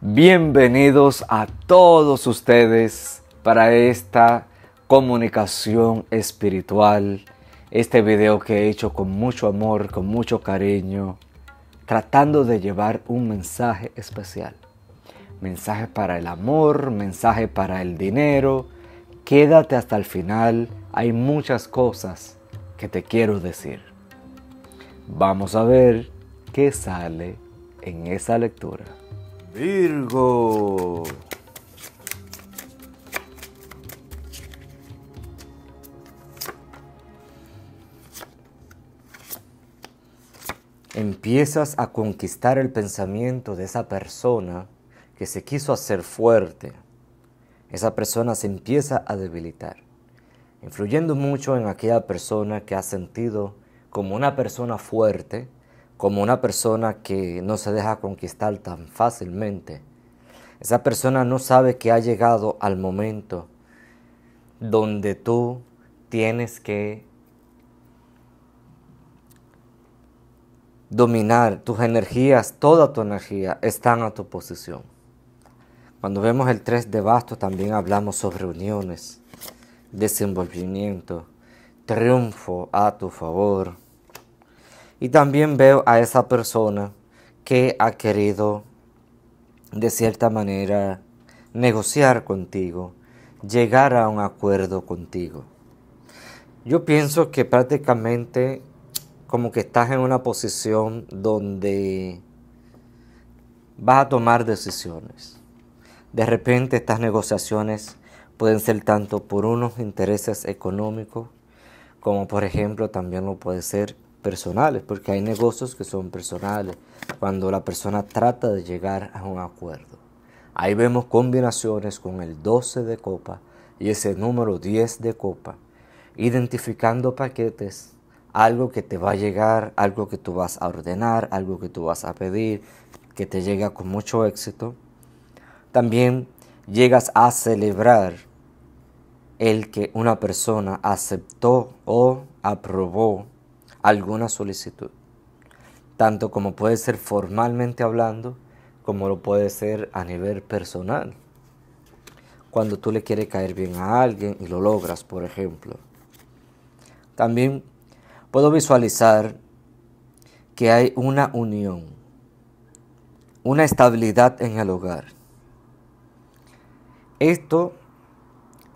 Bienvenidos a todos ustedes para esta comunicación espiritual, este video que he hecho con mucho amor, con mucho cariño, tratando de llevar un mensaje especial. Mensaje para el amor, mensaje para el dinero. Quédate hasta el final, hay muchas cosas que te quiero decir. Vamos a ver qué sale en esa lectura. Virgo. Empiezas a conquistar el pensamiento de esa persona que se quiso hacer fuerte. Esa persona se empieza a debilitar, influyendo mucho en aquella persona que ha sentido como una persona fuerte, como una persona que no se deja conquistar tan fácilmente. Esa persona no sabe que ha llegado al momento donde tú tienes que dominar tus energías, toda tu energía está a tu posición. Cuando vemos el 3 de basto también hablamos sobre uniones, desenvolvimiento, triunfo a tu favor y también veo a esa persona que ha querido, de cierta manera, negociar contigo, llegar a un acuerdo contigo. Yo pienso que prácticamente como que estás en una posición donde vas a tomar decisiones. De repente estas negociaciones pueden ser tanto por unos intereses económicos, como por ejemplo también lo puede ser personales, porque hay negocios que son personales, cuando la persona trata de llegar a un acuerdo. Ahí vemos combinaciones con el 12 de copa y ese número 10 de copa, identificando paquetes, algo que te va a llegar, algo que tú vas a ordenar, algo que tú vas a pedir, que te llega con mucho éxito. También llegas a celebrar el que una persona aceptó o aprobó alguna solicitud, tanto como puede ser formalmente hablando, como lo puede ser a nivel personal. Cuando tú le quieres caer bien a alguien y lo logras, por ejemplo. También puedo visualizar que hay una unión, una estabilidad en el hogar. Esto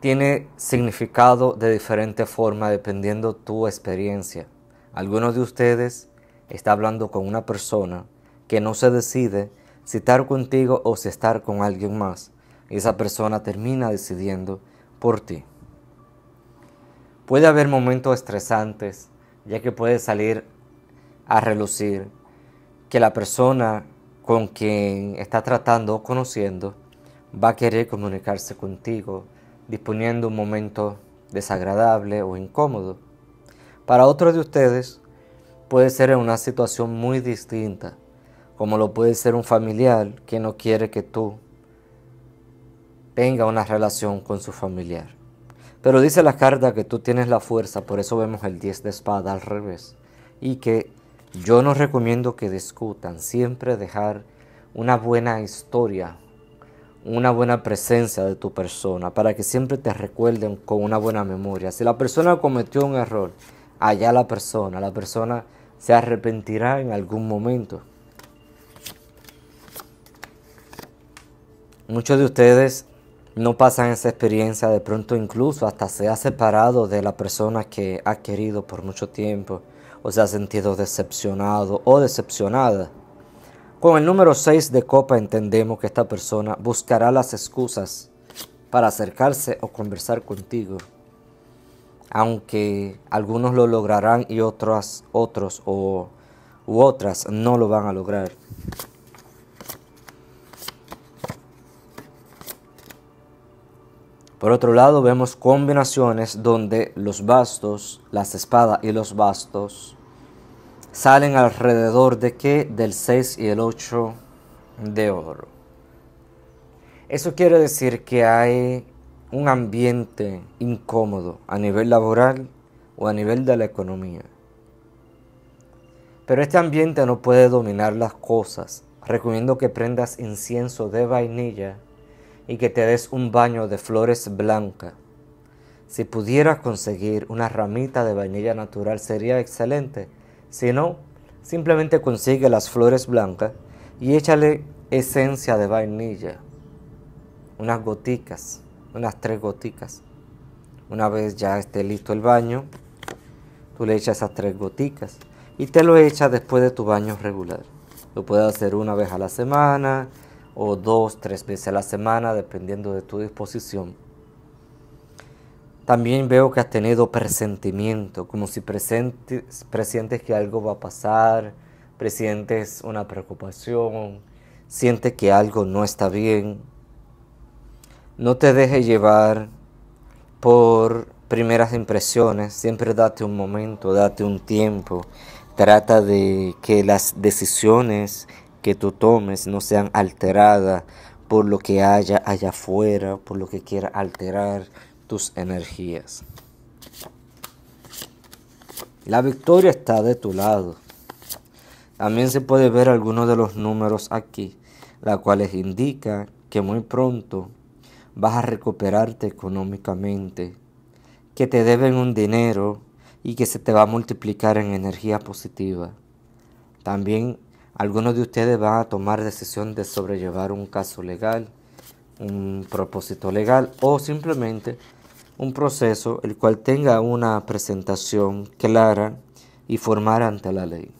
tiene significado de diferente forma dependiendo tu experiencia. Algunos de ustedes está hablando con una persona que no se decide si estar contigo o si estar con alguien más. esa persona termina decidiendo por ti. Puede haber momentos estresantes, ya que puede salir a relucir que la persona con quien está tratando o conociendo va a querer comunicarse contigo, disponiendo un momento desagradable o incómodo. Para otros de ustedes puede ser en una situación muy distinta, como lo puede ser un familiar que no quiere que tú tenga una relación con su familiar. Pero dice la carta que tú tienes la fuerza, por eso vemos el 10 de espada al revés. Y que yo no recomiendo que discutan, siempre dejar una buena historia, una buena presencia de tu persona, para que siempre te recuerden con una buena memoria. Si la persona cometió un error, allá la persona. La persona se arrepentirá en algún momento. Muchos de ustedes no pasan esa experiencia, de pronto incluso hasta se ha separado de la persona que ha querido por mucho tiempo o se ha sentido decepcionado o decepcionada. Con el número 6 de copa entendemos que esta persona buscará las excusas para acercarse o conversar contigo aunque algunos lo lograrán y otras, otros o, u otras no lo van a lograr. Por otro lado, vemos combinaciones donde los bastos, las espadas y los bastos salen alrededor de qué? Del 6 y el 8 de oro. Eso quiere decir que hay un ambiente incómodo a nivel laboral o a nivel de la economía. Pero este ambiente no puede dominar las cosas. Recomiendo que prendas incienso de vainilla y que te des un baño de flores blancas. Si pudieras conseguir una ramita de vainilla natural sería excelente. Si no, simplemente consigue las flores blancas y échale esencia de vainilla, unas goticas unas tres goticas. Una vez ya esté listo el baño, tú le echas esas tres goticas y te lo echas después de tu baño regular. Lo puedes hacer una vez a la semana o dos, tres veces a la semana, dependiendo de tu disposición. También veo que has tenido presentimiento, como si presentes, presientes que algo va a pasar, presientes una preocupación, sientes que algo no está bien, no te dejes llevar por primeras impresiones, siempre date un momento, date un tiempo. Trata de que las decisiones que tú tomes no sean alteradas por lo que haya allá afuera, por lo que quiera alterar tus energías. La victoria está de tu lado. También se puede ver algunos de los números aquí, la cuales indica que muy pronto vas a recuperarte económicamente, que te deben un dinero y que se te va a multiplicar en energía positiva. También algunos de ustedes van a tomar decisión de sobrellevar un caso legal, un propósito legal o simplemente un proceso el cual tenga una presentación clara y formar ante la ley.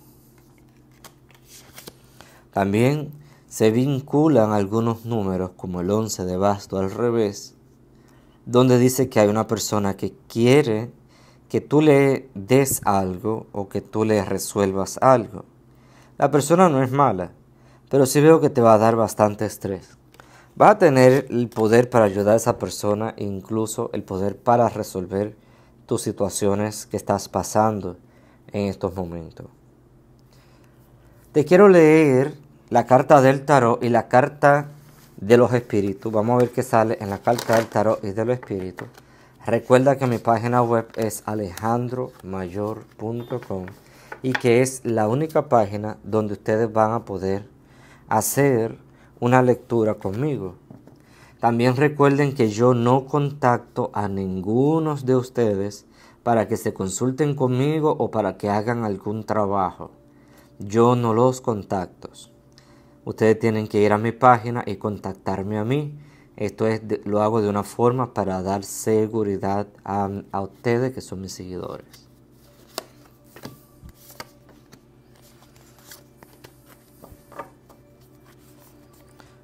También se vinculan algunos números, como el 11 de basto al revés, donde dice que hay una persona que quiere que tú le des algo o que tú le resuelvas algo. La persona no es mala, pero sí veo que te va a dar bastante estrés. Va a tener el poder para ayudar a esa persona e incluso el poder para resolver tus situaciones que estás pasando en estos momentos. Te quiero leer la carta del tarot y la carta de los espíritus. Vamos a ver qué sale en la carta del tarot y de los espíritus. Recuerda que mi página web es alejandromayor.com y que es la única página donde ustedes van a poder hacer una lectura conmigo. También recuerden que yo no contacto a ninguno de ustedes para que se consulten conmigo o para que hagan algún trabajo. Yo no los contacto ustedes tienen que ir a mi página y contactarme a mí. Esto es, lo hago de una forma para dar seguridad a, a ustedes que son mis seguidores.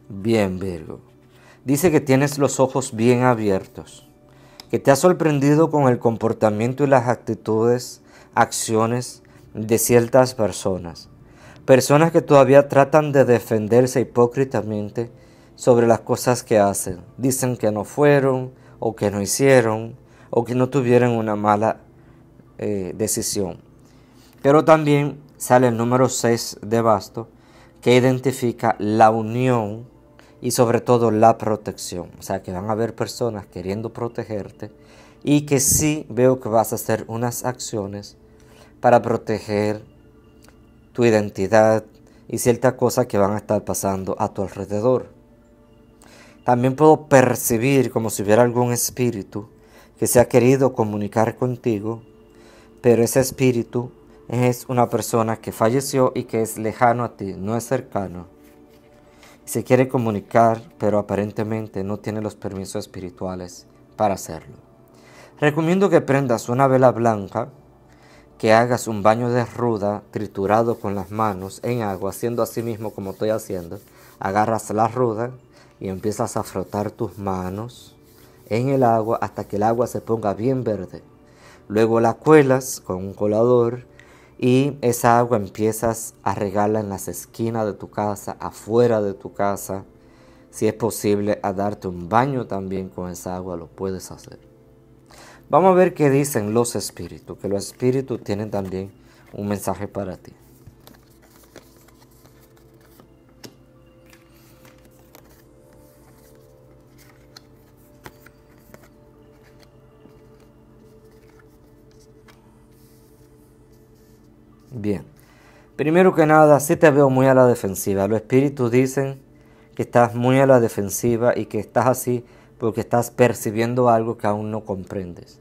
Bien, Virgo. Dice que tienes los ojos bien abiertos, que te has sorprendido con el comportamiento y las actitudes, acciones de ciertas personas Personas que todavía tratan de defenderse hipócritamente sobre las cosas que hacen. Dicen que no fueron o que no hicieron o que no tuvieron una mala eh, decisión. Pero también sale el número 6 de Basto que identifica la unión y sobre todo la protección. O sea que van a haber personas queriendo protegerte y que sí veo que vas a hacer unas acciones para proteger tu identidad y ciertas cosas que van a estar pasando a tu alrededor. También puedo percibir como si hubiera algún espíritu que se ha querido comunicar contigo, pero ese espíritu es una persona que falleció y que es lejano a ti, no es cercano. Se quiere comunicar, pero aparentemente no tiene los permisos espirituales para hacerlo. Recomiendo que prendas una vela blanca que hagas un baño de ruda triturado con las manos en agua, haciendo así mismo como estoy haciendo. Agarras la ruda y empiezas a frotar tus manos en el agua hasta que el agua se ponga bien verde. Luego la cuelas con un colador y esa agua empiezas a regarla en las esquinas de tu casa, afuera de tu casa. Si es posible, a darte un baño también con esa agua, lo puedes hacer. Vamos a ver qué dicen los espíritus, que los espíritus tienen también un mensaje para ti. Bien, primero que nada, sí te veo muy a la defensiva. Los espíritus dicen que estás muy a la defensiva y que estás así porque estás percibiendo algo que aún no comprendes.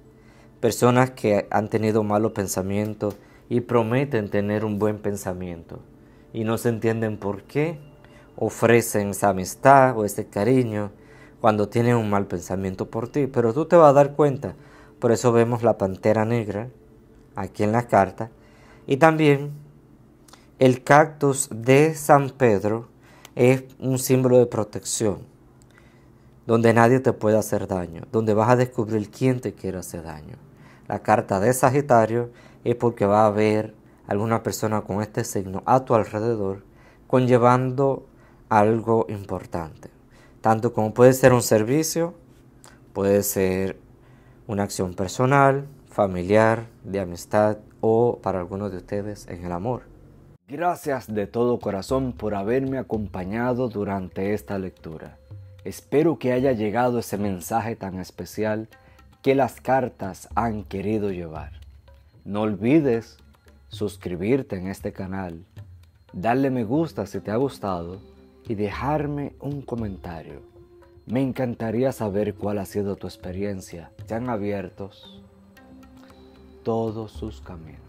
Personas que han tenido malos pensamientos y prometen tener un buen pensamiento y no se entienden por qué ofrecen esa amistad o ese cariño cuando tienen un mal pensamiento por ti, pero tú te vas a dar cuenta. Por eso vemos la pantera negra aquí en la carta y también el cactus de San Pedro es un símbolo de protección donde nadie te puede hacer daño, donde vas a descubrir quién te quiere hacer daño. La carta de Sagitario es porque va a haber alguna persona con este signo a tu alrededor conllevando algo importante. Tanto como puede ser un servicio, puede ser una acción personal, familiar, de amistad o para algunos de ustedes en el amor. Gracias de todo corazón por haberme acompañado durante esta lectura. Espero que haya llegado ese mensaje tan especial que las cartas han querido llevar. No olvides suscribirte en este canal, darle me gusta si te ha gustado y dejarme un comentario. Me encantaría saber cuál ha sido tu experiencia. Te han abiertos todos sus caminos.